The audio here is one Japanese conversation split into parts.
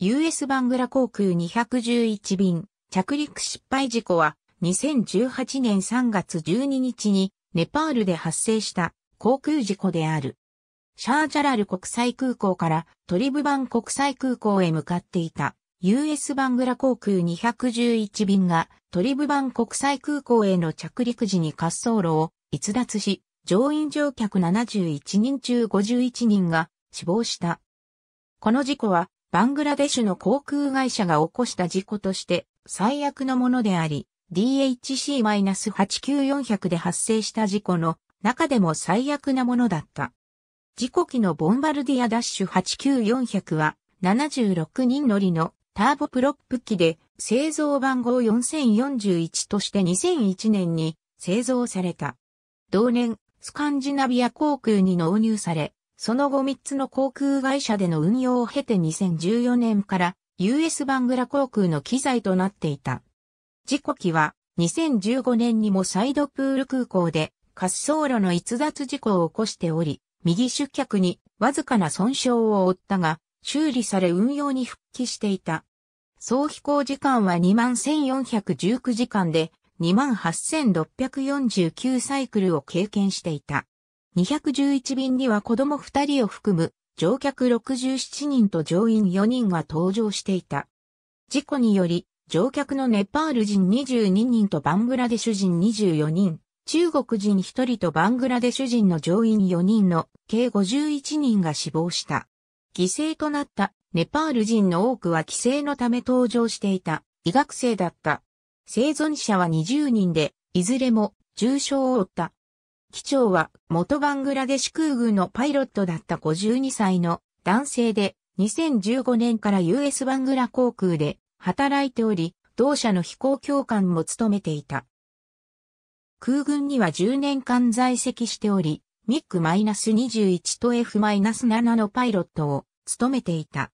US バングラ航空211便着陸失敗事故は2018年3月12日にネパールで発生した航空事故である。シャージャラル国際空港からトリブバン国際空港へ向かっていた US バングラ航空211便がトリブバン国際空港への着陸時に滑走路を逸脱し、乗員乗客71人中51人が死亡した。この事故はバングラデシュの航空会社が起こした事故として最悪のものであり、DHC-89400 で発生した事故の中でも最悪なものだった。事故機のボンバルディアダッシュ89400は76人乗りのターボプロップ機で製造番号4041として2001年に製造された。同年、スカンジナビア航空に納入され、その後3つの航空会社での運用を経て2014年から US バングラ航空の機材となっていた。事故機は2015年にもサイドプール空港で滑走路の逸脱事故を起こしており、右出脚にわずかな損傷を負ったが、修理され運用に復帰していた。総飛行時間は21,419時間で28,649サイクルを経験していた。211便には子供2人を含む乗客67人と乗員4人が搭乗していた。事故により、乗客のネパール人22人とバングラデシュ人24人、中国人1人とバングラデシュ人の乗員4人の計51人が死亡した。犠牲となったネパール人の多くは帰省のため搭乗していた医学生だった。生存者は20人で、いずれも重傷を負った。機長は元バングラデシュ空軍のパイロットだった52歳の男性で2015年から US バングラ航空で働いており、同社の飛行教官も務めていた。空軍には10年間在籍しており、ミック -21 と F-7 のパイロットを務めていた。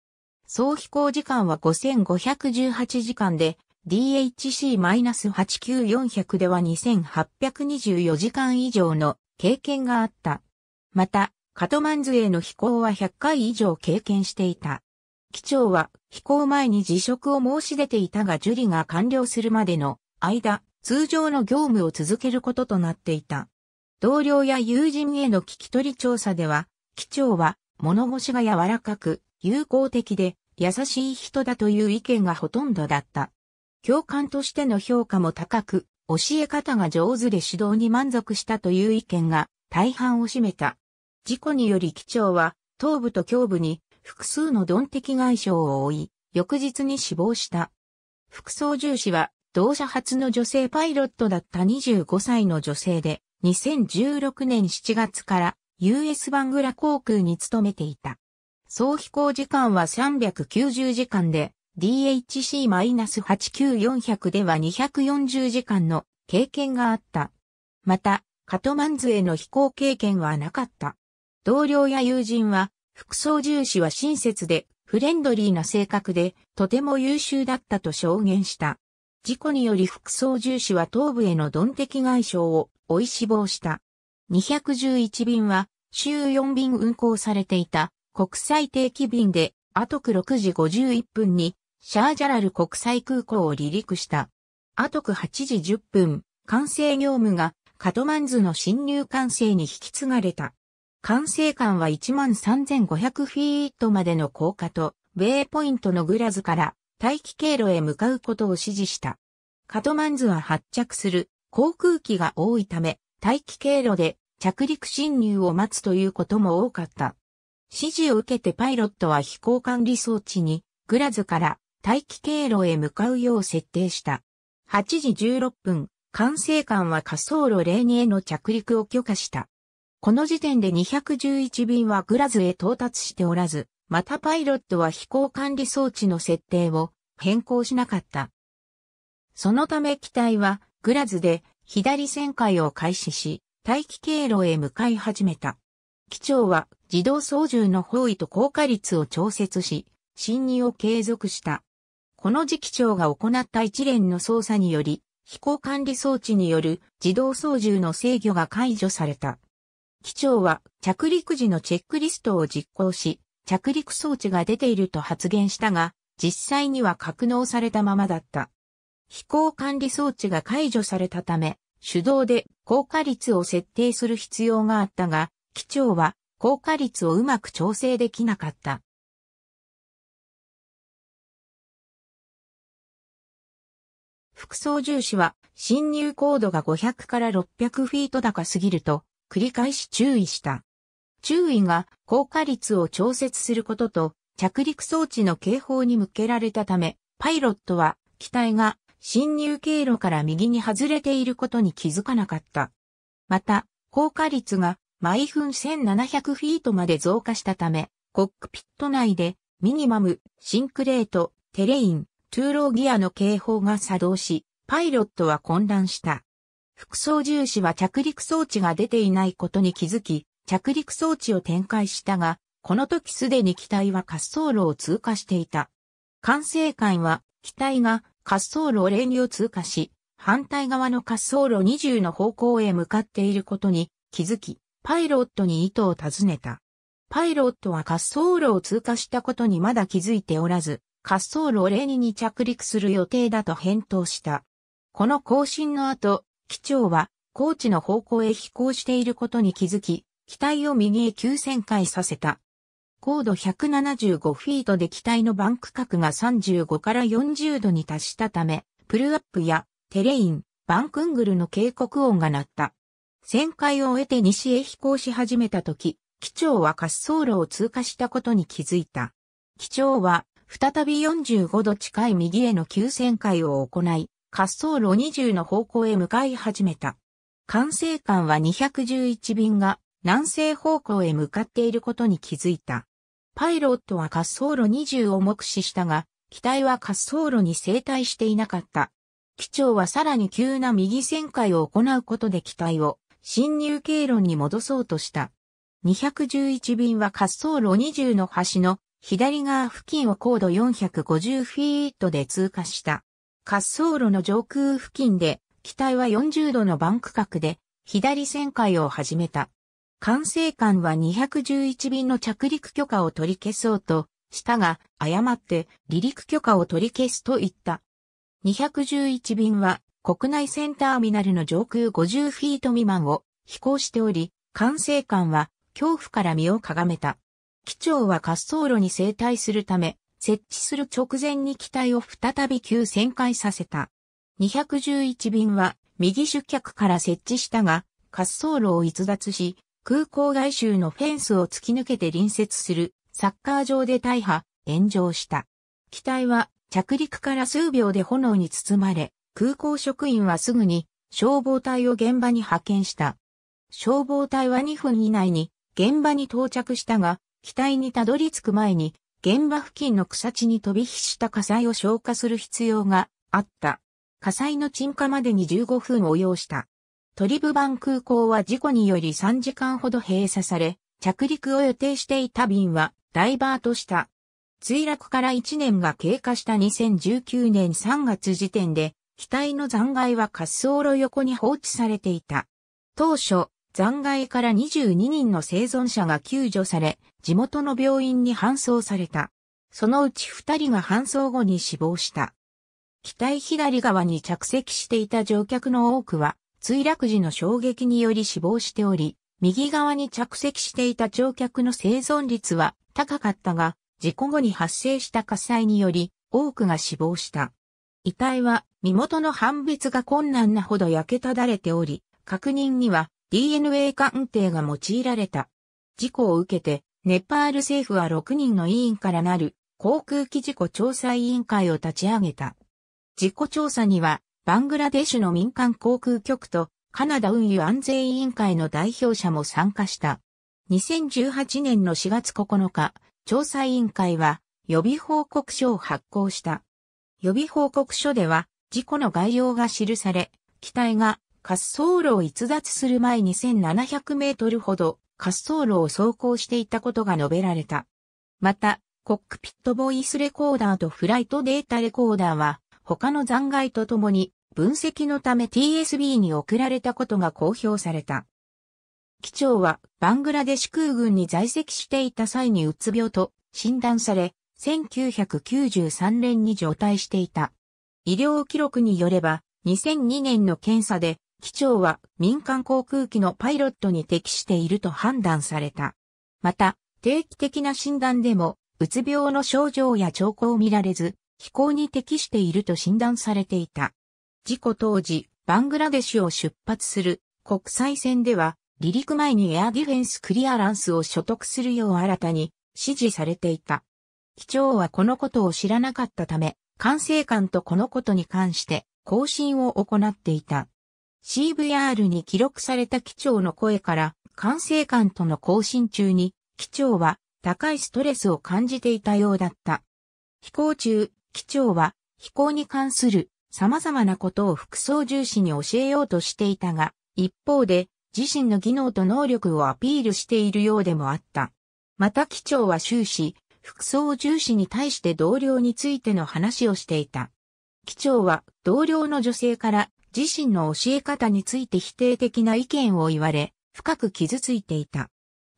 総飛行時間は5518時間で、DHC-89400 では2824時間以上の経験があった。また、カトマンズへの飛行は100回以上経験していた。機長は飛行前に辞職を申し出ていたが受理が完了するまでの間、通常の業務を続けることとなっていた。同僚や友人への聞き取り調査では、機長は物腰が柔らかく、友好的で優しい人だという意見がほとんどだった。教官としての評価も高く、教え方が上手で指導に満足したという意見が大半を占めた。事故により機長は、頭部と胸部に複数の鈍的外傷を負い、翌日に死亡した。副操縦士は、同社初の女性パイロットだった25歳の女性で、2016年7月から US バングラ航空に勤めていた。総飛行時間は390時間で、DHC-89400 では240時間の経験があった。また、カトマンズへの飛行経験はなかった。同僚や友人は、副操縦士は親切で、フレンドリーな性格で、とても優秀だったと証言した。事故により副操縦士は頭部への鈍的外傷を追い死亡した。211便は、週4便運行されていた、国際定期便で、あとく6時51分にシャージャラル国際空港を離陸した。あとく8時10分、管制業務がカトマンズの侵入管制に引き継がれた。管制官は13,500フィートまでの降下と、米イポイントのグラズから待機経路へ向かうことを指示した。カトマンズは発着する航空機が多いため、待機経路で着陸侵入を待つということも多かった。指示を受けてパイロットは飛行管理装置に、グラズから待機経路へ向かうよう設定した。8時16分、管制官は滑走路02への着陸を許可した。この時点で211便はグラズへ到達しておらず、またパイロットは飛行管理装置の設定を変更しなかった。そのため機体はグラズで左旋回を開始し、待機経路へ向かい始めた。機長は自動操縦の方位と降下率を調節し、侵入を継続した。この次期長が行った一連の捜査により、飛行管理装置による自動操縦の制御が解除された。機長は着陸時のチェックリストを実行し、着陸装置が出ていると発言したが、実際には格納されたままだった。飛行管理装置が解除されたため、手動で効果率を設定する必要があったが、機長は効果率をうまく調整できなかった。副操縦士は侵入高度が500から600フィート高すぎると繰り返し注意した。注意が高火率を調節することと着陸装置の警報に向けられたため、パイロットは機体が侵入経路から右に外れていることに気づかなかった。また、高下率が毎分1700フィートまで増加したため、コックピット内でミニマム、シンクレート、テレイン、トゥーローギアの警報が作動し、パイロットは混乱した。副操縦士は着陸装置が出ていないことに気づき、着陸装置を展開したが、この時すでに機体は滑走路を通過していた。管制官は機体が滑走路を連ンを通過し、反対側の滑走路20の方向へ向かっていることに気づき、パイロットに意図を尋ねた。パイロットは滑走路を通過したことにまだ気づいておらず、滑走路0ニに着陸する予定だと返答した。この更新の後、機長は高知の方向へ飛行していることに気づき、機体を右へ急旋回させた。高度175フィートで機体のバンク角が35から40度に達したため、プルアップやテレイン、バンクングルの警告音が鳴った。旋回を終えて西へ飛行し始めた時、機長は滑走路を通過したことに気づいた。機長は再び45度近い右への急旋回を行い、滑走路20の方向へ向かい始めた。管制官は211便が南西方向へ向かっていることに気づいた。パイロットは滑走路20を目視したが、機体は滑走路に正体していなかった。機長はさらに急な右旋回を行うことで機体を侵入経路に戻そうとした。211便は滑走路20の端の左側付近を高度450フィートで通過した。滑走路の上空付近で、機体は40度のバンク角で、左旋回を始めた。管制官は211便の着陸許可を取り消そうと、したが、誤って離陸許可を取り消すと言った。211便は国内線ターミナルの上空50フィート未満を飛行しており、管制官は恐怖から身をかがめた。機長は滑走路に生体するため、設置する直前に機体を再び急旋回させた。211便は右出脚から設置したが、滑走路を逸脱し、空港外周のフェンスを突き抜けて隣接するサッカー場で大破、炎上した。機体は着陸から数秒で炎に包まれ、空港職員はすぐに消防隊を現場に派遣した。消防隊は2分以内に現場に到着したが、機体にたどり着く前に、現場付近の草地に飛び火した火災を消火する必要があった。火災の鎮火までに15分を要した。トリブバン空港は事故により3時間ほど閉鎖され、着陸を予定していた便はダイバーとした。墜落から1年が経過した2019年3月時点で、機体の残骸は滑走路横に放置されていた。当初、残骸から22人の生存者が救助され、地元の病院に搬送された。そのうち2人が搬送後に死亡した。機体左側に着席していた乗客の多くは、墜落時の衝撃により死亡しており、右側に着席していた乗客の生存率は高かったが、事故後に発生した火災により、多くが死亡した。遺体は身元の判別が困難なほど焼けただれており、確認には DNA 鑑定が用いられた。事故を受けて、ネパール政府は6人の委員からなる航空機事故調査委員会を立ち上げた。事故調査には、バングラデシュの民間航空局とカナダ運輸安全委員会の代表者も参加した。2018年の4月9日、調査委員会は予備報告書を発行した。予備報告書では事故の概要が記され、機体が滑走路を逸脱する前1 7 0 0メートルほど滑走路を走行していたことが述べられた。また、コックピットボイスレコーダーとフライトデータレコーダーは、他の残骸とともに分析のため TSB に送られたことが公表された。機長はバングラデシュ空軍に在籍していた際にうつ病と診断され、1993年に除隊していた。医療記録によれば、2002年の検査で機長は民間航空機のパイロットに適していると判断された。また、定期的な診断でも、うつ病の症状や兆候を見られず、飛行に適していると診断されていた。事故当時、バングラデシュを出発する国際線では、離陸前にエアディフェンスクリアランスを所得するよう新たに指示されていた。機長はこのことを知らなかったため、管制官とこのことに関して、更新を行っていた。CVR に記録された機長の声から管制官との交信中に機長は高いストレスを感じていたようだった。飛行中、機長は飛行に関する様々なことを副操縦士に教えようとしていたが、一方で自身の技能と能力をアピールしているようでもあった。また機長は終始、副操縦士に対して同僚についての話をしていた。機長は同僚の女性から自身の教え方について否定的な意見を言われ、深く傷ついていた。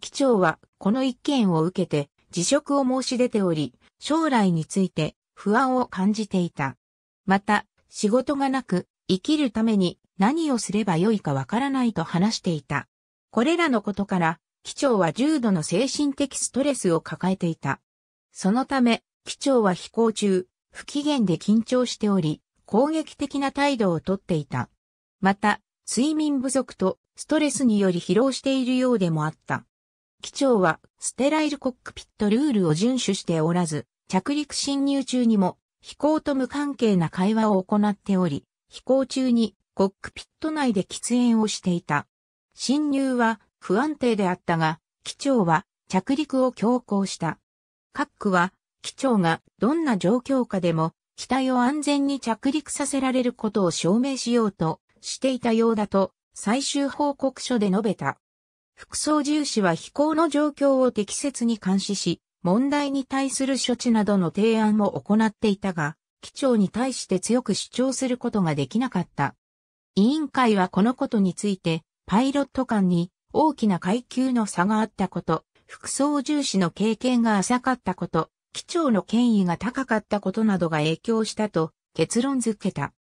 機長はこの一件を受けて辞職を申し出ており、将来について不安を感じていた。また、仕事がなく、生きるために何をすればよいかわからないと話していた。これらのことから、機長は重度の精神的ストレスを抱えていた。そのため、機長は飛行中、不機嫌で緊張しており、攻撃的な態度をとっていた。また、睡眠不足とストレスにより疲労しているようでもあった。機長はステライルコックピットルールを遵守しておらず、着陸侵入中にも飛行と無関係な会話を行っており、飛行中にコックピット内で喫煙をしていた。侵入は不安定であったが、機長は着陸を強行した。各区は機長がどんな状況下でも機体を安全に着陸させられることを証明しようとしていたようだと最終報告書で述べた。副操縦士は飛行の状況を適切に監視し、問題に対する処置などの提案も行っていたが、機長に対して強く主張することができなかった。委員会はこのことについて、パイロット間に大きな階級の差があったこと、副操縦士の経験が浅かったこと、機長の権威が高かったことなどが影響したと結論づけた。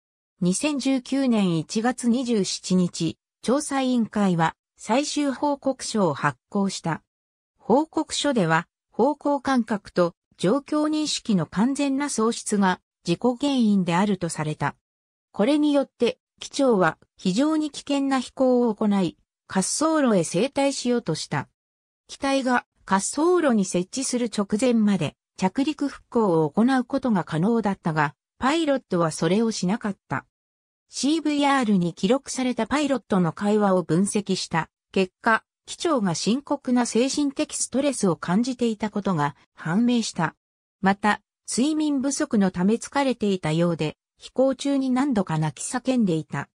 2019年1月27日、調査委員会は最終報告書を発行した。報告書では、方向感覚と状況認識の完全な喪失が事故原因であるとされた。これによって、機長は非常に危険な飛行を行い、滑走路へ生態しようとした。機体が滑走路に設置する直前まで着陸復興を行うことが可能だったが、パイロットはそれをしなかった。CVR に記録されたパイロットの会話を分析した結果、機長が深刻な精神的ストレスを感じていたことが判明した。また、睡眠不足のため疲れていたようで、飛行中に何度か泣き叫んでいた。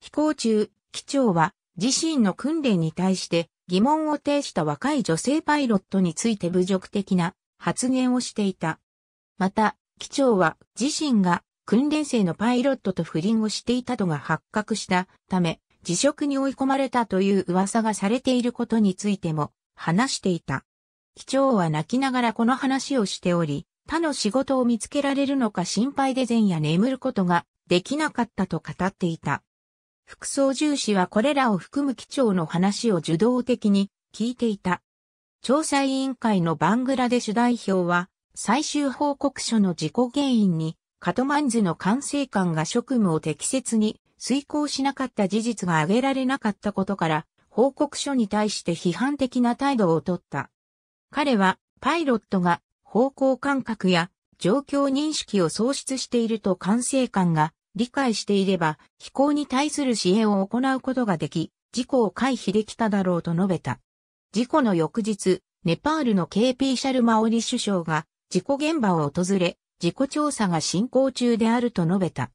飛行中、機長は自身の訓練に対して疑問を呈した若い女性パイロットについて侮辱的な発言をしていた。また、機長は自身が訓練生のパイロットと不倫をしていたとが発覚したため、辞職に追い込まれたという噂がされていることについても話していた。機長は泣きながらこの話をしており、他の仕事を見つけられるのか心配で前夜眠ることができなかったと語っていた。副操縦士はこれらを含む機長の話を受動的に聞いていた。調査委員会のバングラデシュ代表は、最終報告書の事故原因に、カトマンズの管制官が職務を適切に遂行しなかった事実が挙げられなかったことから、報告書に対して批判的な態度をとった。彼は、パイロットが方向感覚や状況認識を喪失していると管制官が理解していれば、飛行に対する支援を行うことができ、事故を回避できただろうと述べた。事故の翌日、ネパールの KP シャルマオリ首相が事故現場を訪れ、事故調査が進行中であると述べた。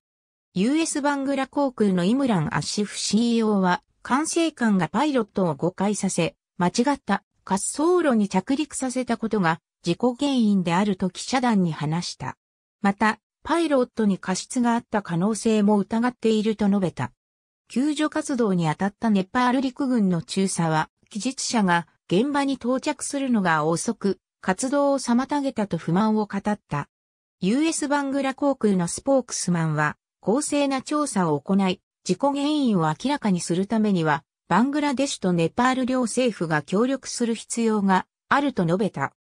US バングラ航空のイムラン・アッシフ CEO は、管制官がパイロットを誤解させ、間違った滑走路に着陸させたことが事故原因であると記者団に話した。また、パイロットに過失があった可能性も疑っていると述べた。救助活動に当たったネパール陸軍の中佐は、技術者が現場に到着するのが遅く、活動を妨げたと不満を語った。US バングラ航空のスポークスマンは、公正な調査を行い、事故原因を明らかにするためには、バングラデシュとネパール両政府が協力する必要があると述べた。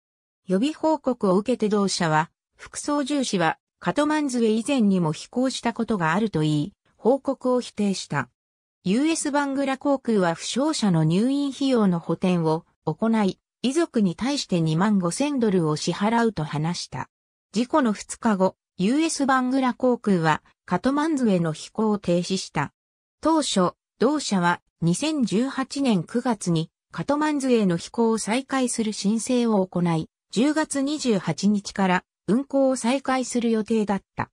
予備報告を受けて同社は、副操縦士はカトマンズへ以前にも飛行したことがあると言い、報告を否定した。US バングラ航空は負傷者の入院費用の補填を行い、遺族に対して2万5千ドルを支払うと話した。事故の2日後、US バングラ航空はカトマンズへの飛行を停止した。当初、同社は2018年9月にカトマンズへの飛行を再開する申請を行い、10月28日から運航を再開する予定だった。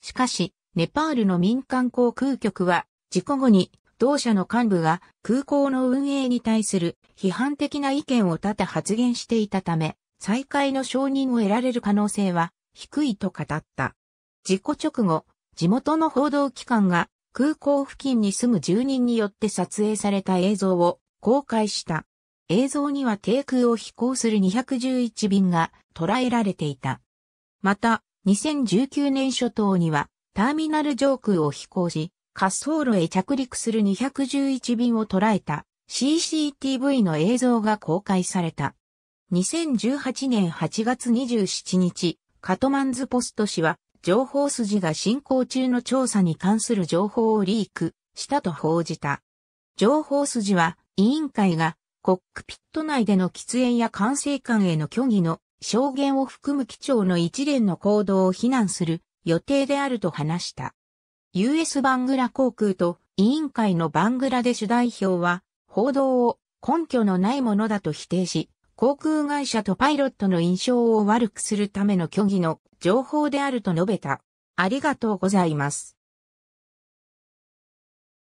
しかし、ネパールの民間航空局は事故後に同社の幹部が空港の運営に対する批判的な意見を多々発言していたため、再開の承認を得られる可能性は低いと語った。事故直後、地元の報道機関が空港付近に住む住人によって撮影された映像を公開した。映像には低空を飛行する211便が捉えられていた。また、2019年初頭にはターミナル上空を飛行し、滑走路へ着陸する211便を捉えた CCTV の映像が公開された。2018年8月27日、カトマンズポスト氏は、情報筋が進行中の調査に関する情報をリークしたと報じた。情報筋は、委員会がコックピット内での喫煙や管制官への虚偽の証言を含む機長の一連の行動を非難する予定であると話した。US バングラ航空と委員会のバングラデシュ代表は、報道を根拠のないものだと否定し、航空会社とパイロットの印象を悪くするための虚偽の情報であると述べた。ありがとうございます。